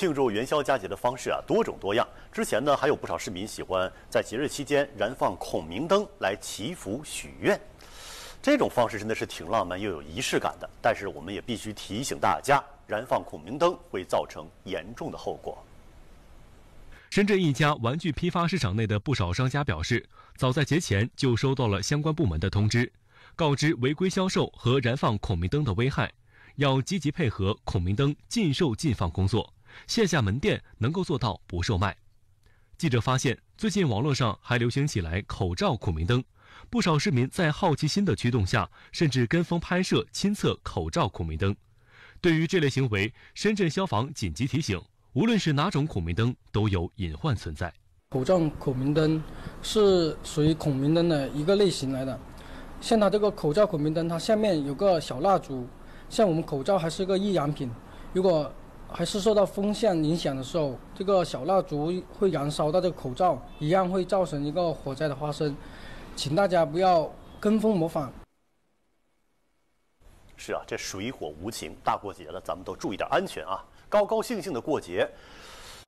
庆祝元宵佳节的方式啊多种多样。之前呢，还有不少市民喜欢在节日期间燃放孔明灯来祈福许愿，这种方式真的是挺浪漫又有仪式感的。但是我们也必须提醒大家，燃放孔明灯会造成严重的后果。深圳一家玩具批发市场内的不少商家表示，早在节前就收到了相关部门的通知，告知违规销售和燃放孔明灯的危害，要积极配合孔明灯禁售禁放工作。线下门店能够做到不售卖。记者发现，最近网络上还流行起来口罩孔明灯，不少市民在好奇心的驱动下，甚至跟风拍摄亲测口罩孔明灯。对于这类行为，深圳消防紧急提醒：无论是哪种孔明灯，都有隐患存在。口罩孔明灯是属于孔明灯的一个类型来的，像它这个口罩孔明灯，它下面有个小蜡烛，像我们口罩还是个易燃品，如果。还是受到风向影响的时候，这个小蜡烛会燃烧到这个口罩，一样会造成一个火灾的发生。请大家不要跟风模仿。是啊，这水火无情，大过节了，咱们都注意点安全啊，高高兴兴的过节。